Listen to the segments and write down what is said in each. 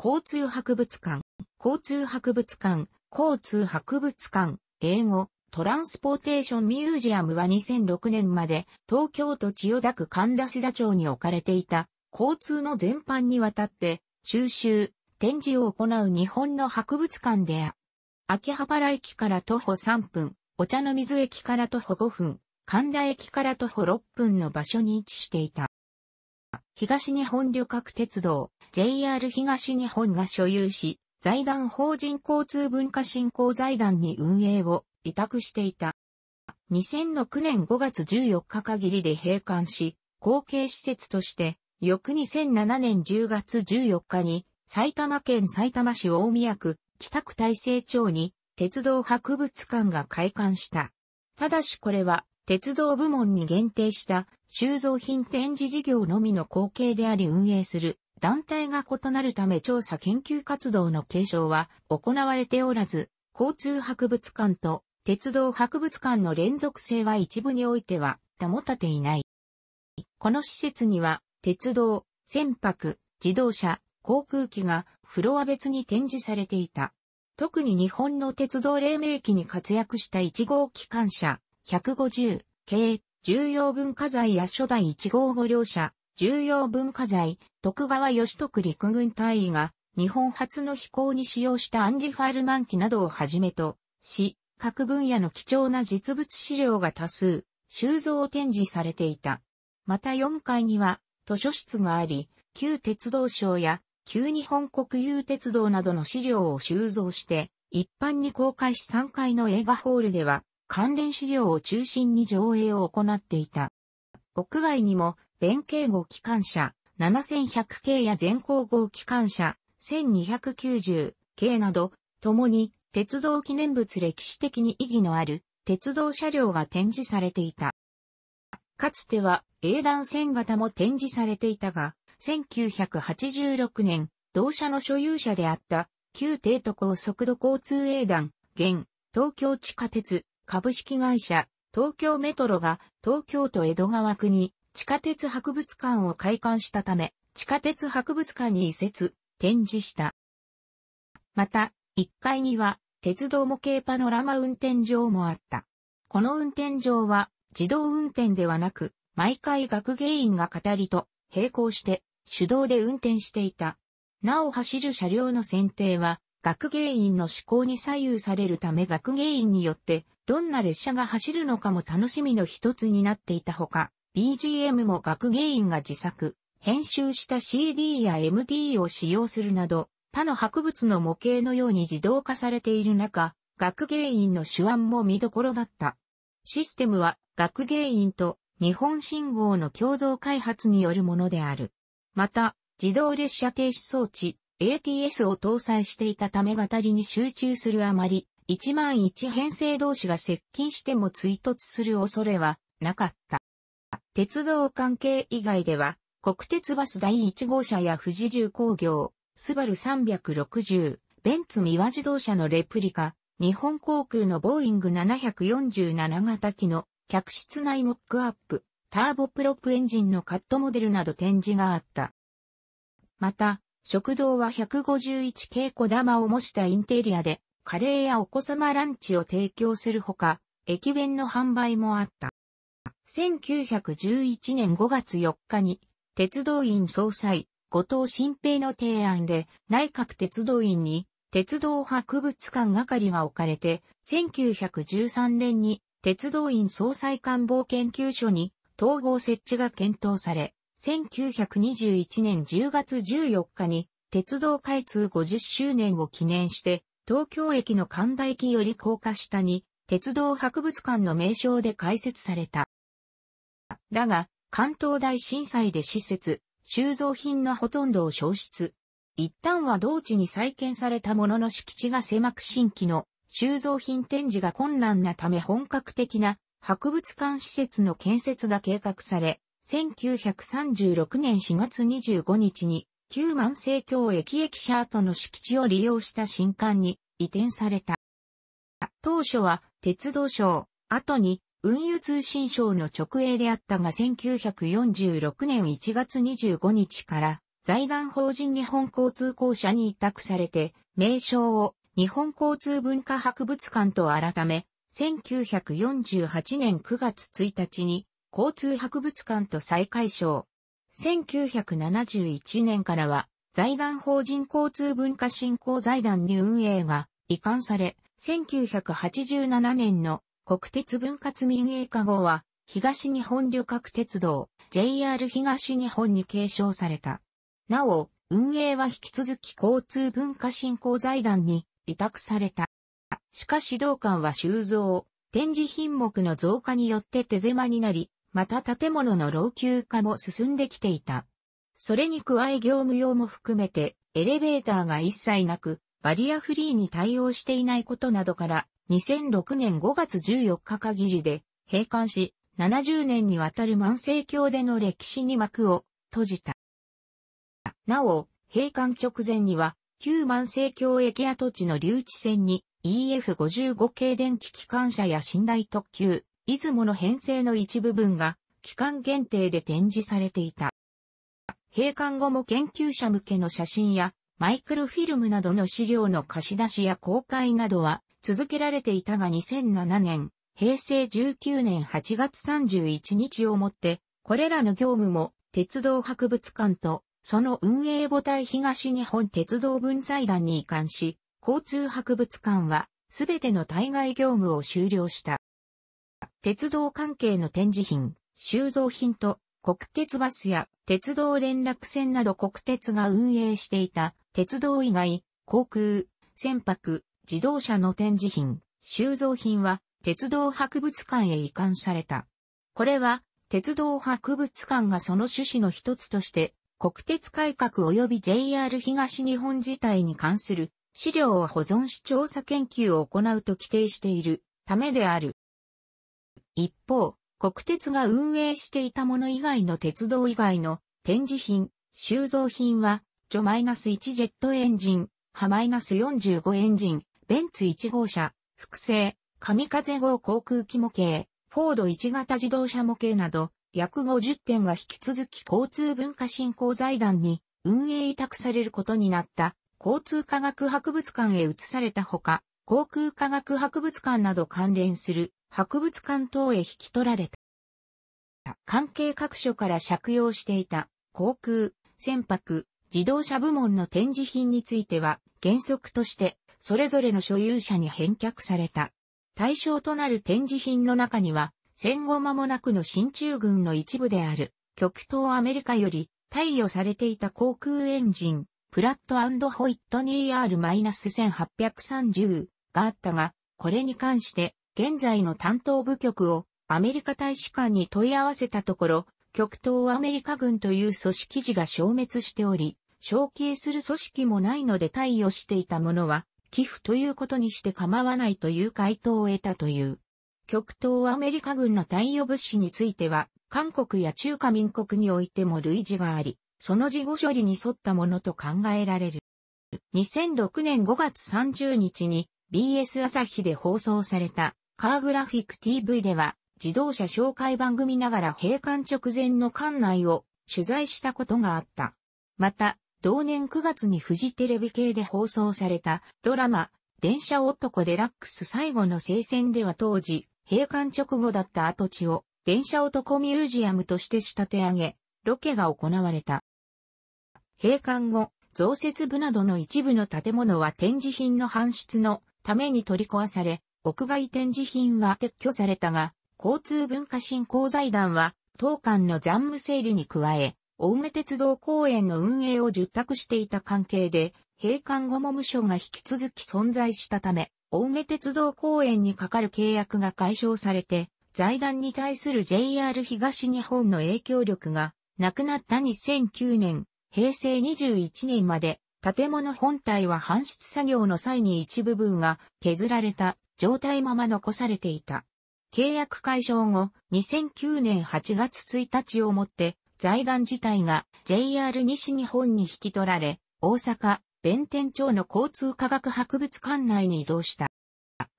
交通博物館、交通博物館、交通博物館、英語、トランスポーテーションミュージアムは2006年まで東京都千代田区神田志田町に置かれていた交通の全般にわたって収集、展示を行う日本の博物館であ秋葉原駅から徒歩3分、お茶の水駅から徒歩5分、神田駅から徒歩6分の場所に位置していた。東日本旅客鉄道、JR 東日本が所有し、財団法人交通文化振興財団に運営を委託していた。2006年5月14日限りで閉館し、後継施設として、翌2007年10月14日に、埼玉県埼玉市大宮区、北区大成町に、鉄道博物館が開館した。ただしこれは、鉄道部門に限定した収蔵品展示事業のみの後継であり運営する団体が異なるため調査研究活動の継承は行われておらず、交通博物館と鉄道博物館の連続性は一部においては保たていない。この施設には鉄道、船舶、自動車、航空機がフロア別に展示されていた。特に日本の鉄道黎明期に活躍した1号機関車150、系、重要文化財や初代1号護領者、重要文化財、徳川義徳陸軍大尉が、日本初の飛行に使用したアンリファールマン機などをはじめと、し、各分野の貴重な実物資料が多数、収蔵を展示されていた。また4階には、図書室があり、旧鉄道省や、旧日本国有鉄道などの資料を収蔵して、一般に公開し3階の映画ホールでは、関連資料を中心に上映を行っていた。屋外にも、弁慶号機関車、7100系や全工号機関車、1290系など、共に、鉄道記念物歴史的に意義のある、鉄道車両が展示されていた。かつては、英断線型も展示されていたが、1986年、同社の所有者であった、旧帝都高速度交通英断、現、東京地下鉄、株式会社、東京メトロが東京都江戸川区に地下鉄博物館を開館したため、地下鉄博物館に移設、展示した。また、1階には鉄道模型パノラマ運転場もあった。この運転場は自動運転ではなく、毎回学芸員が語りと並行して手動で運転していた。なお走る車両の選定は学芸員の思考に左右されるため学芸員によってどんな列車が走るのかも楽しみの一つになっていたほか、BGM も学芸員が自作、編集した CD や MD を使用するなど、他の博物の模型のように自動化されている中、学芸員の手腕も見どころだった。システムは学芸員と日本信号の共同開発によるものである。また、自動列車停止装置 ATS を搭載していたため語りに集中するあまり、1万1編成同士が接近しても追突する恐れはなかった。鉄道関係以外では、国鉄バス第1号車や富士重工業、スバル360、ベンツ三輪自動車のレプリカ、日本航空のボーイング747型機の客室内モックアップ、ターボプロップエンジンのカットモデルなど展示があった。また、食堂は151稽古玉を模したインテリアで、カレーやお子様ランチを提供するほか、駅弁の販売もあった。1911年5月4日に、鉄道院総裁、後藤新平の提案で、内閣鉄道院に、鉄道博物館係が置かれて、1913年に、鉄道院総裁官房研究所に、統合設置が検討され、1921年10月14日に、鉄道開通50周年を記念して、東京駅の神田駅より高架下に、鉄道博物館の名称で開設された。だが、関東大震災で施設、収蔵品のほとんどを消失。一旦は同地に再建されたものの敷地が狭く新規の収蔵品展示が困難なため本格的な博物館施設の建設が計画され、1936年4月25日に旧万世京駅駅舎跡の敷地を利用した新館に移転された。当初は鉄道省、後に運輸通信省の直営であったが1946年1月25日から財団法人日本交通公社に委託されて名称を日本交通文化博物館と改め1948年9月1日に交通博物館と再開称1971年からは、財団法人交通文化振興財団に運営が移管され、1987年の国鉄分割民営化後は、東日本旅客鉄道、JR 東日本に継承された。なお、運営は引き続き交通文化振興財団に委託された。しかし道館は収蔵、展示品目の増加によって手狭になり、また建物の老朽化も進んできていた。それに加え業務用も含めて、エレベーターが一切なく、バリアフリーに対応していないことなどから、2006年5月14日限りで、閉館し、70年にわたる万世橋での歴史に幕を閉じた。なお、閉館直前には、旧万世橋駅跡地の留置線に EF55 系電気機関車や寝台特急、出雲の編成の一部分が期間限定で展示されていた。閉館後も研究者向けの写真やマイクロフィルムなどの資料の貸し出しや公開などは続けられていたが2007年、平成19年8月31日をもって、これらの業務も鉄道博物館とその運営母体東日本鉄道分財団に移管し、交通博物館はすべての対外業務を終了した。鉄道関係の展示品、収蔵品と、国鉄バスや鉄道連絡船など国鉄が運営していた鉄道以外、航空、船舶、自動車の展示品、収蔵品は鉄道博物館へ移管された。これは鉄道博物館がその趣旨の一つとして国鉄改革及び JR 東日本自体に関する資料を保存し調査研究を行うと規定しているためである。一方、国鉄が運営していたもの以外の鉄道以外の展示品、収蔵品は、ジョ -1 ジェットエンジン、ハ -45 エンジン、ベンツ1号車、複製、神風号航空機模型、フォード1型自動車模型など、約50点が引き続き交通文化振興財団に運営委託されることになった交通科学博物館へ移されたほか、航空科学博物館など関連する博物館等へ引き取られた。関係各所から借用していた航空、船舶、自動車部門の展示品については原則としてそれぞれの所有者に返却された。対象となる展示品の中には戦後間もなくの進駐軍の一部である極東アメリカより貸与されていた航空エンジン、プラットホイットニー R-1830 があったが、これに関して、現在の担当部局をアメリカ大使館に問い合わせたところ、極東アメリカ軍という組織時が消滅しており、承継する組織もないので貸与していたものは、寄付ということにして構わないという回答を得たという。極東アメリカ軍の貸与物資については、韓国や中華民国においても類似があり、その事後処理に沿ったものと考えられる。2006年5月30日に BS 朝日で放送されたカーグラフィック TV では自動車紹介番組ながら閉館直前の館内を取材したことがあった。また、同年9月にフジテレビ系で放送されたドラマ、電車男デラックス最後の聖戦では当時、閉館直後だった跡地を電車男ミュージアムとして仕立て上げ、ロケが行われた。閉館後、増設部などの一部の建物は展示品の搬出のために取り壊され、屋外展示品は撤去されたが、交通文化振興財団は、当館の残務整理に加え、青梅鉄道公園の運営を受託していた関係で、閉館後も無所が引き続き存在したため、青梅鉄道公園にかかる契約が解消されて、財団に対する JR 東日本の影響力がなくなった2009年、平成21年まで建物本体は搬出作業の際に一部分が削られた状態まま残されていた。契約解消後、2009年8月1日をもって財団自体が JR 西日本に引き取られ、大阪、弁天町の交通科学博物館内に移動した。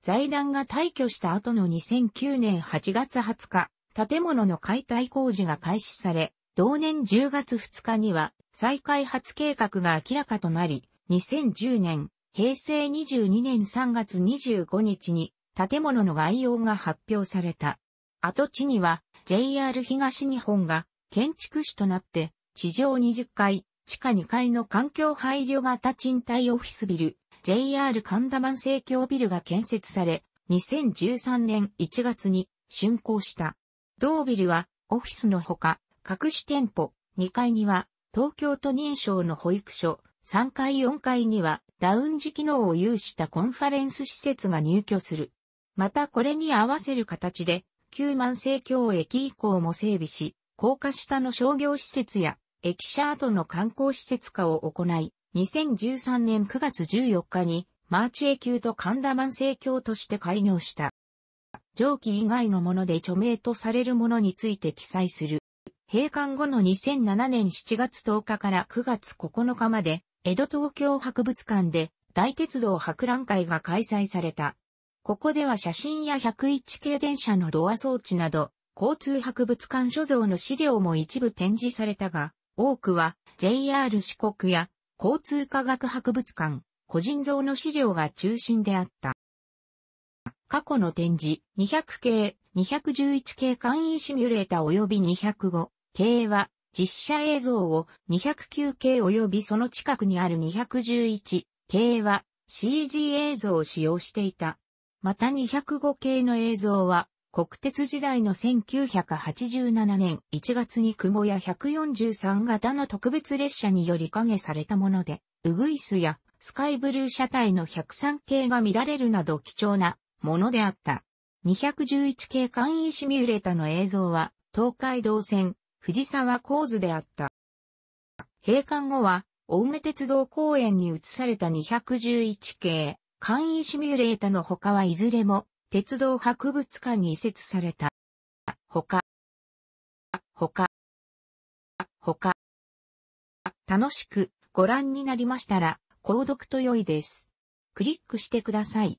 財団が退去した後の2009年8月20日、建物の解体工事が開始され、同年10月2日には再開発計画が明らかとなり、2010年、平成22年3月25日に建物の概要が発表された。跡地には JR 東日本が建築士となって地上20階、地下2階の環境配慮型賃貸オフィスビル、JR 神田万世橋ビルが建設され、2013年1月に竣工した。同ビルはオフィスのほか、各種店舗、2階には東京都認証の保育所、3階4階にはラウンジ機能を有したコンファレンス施設が入居する。またこれに合わせる形で、旧万世橋駅以降も整備し、高架下の商業施設や駅舎跡の観光施設化を行い、2013年9月14日にマーチエ級と神田万世橋として開業した。上記以外のもので著名とされるものについて記載する。閉館後の2007年7月10日から9月9日まで、江戸東京博物館で大鉄道博覧会が開催された。ここでは写真や101系電車のドア装置など、交通博物館所蔵の資料も一部展示されたが、多くは JR 四国や交通科学博物館、個人像の資料が中心であった。過去の展示、200系、211系簡易シミュレータ及び205、系は、実写映像を 209K 及びその近くにある 211K は CG 映像を使用していた。また 205K の映像は国鉄時代の1987年1月に雲や143型の特別列車により影されたもので、ウグイスやスカイブルー車体の103系が見られるなど貴重なものであった。211系簡易シミュレータの映像は東海道線藤沢構図であった。閉館後は、青梅鉄道公園に移された211系、簡易シミュレータの他はいずれも、鉄道博物館に移設された。他、他、他、楽しくご覧になりましたら、購読と良いです。クリックしてください。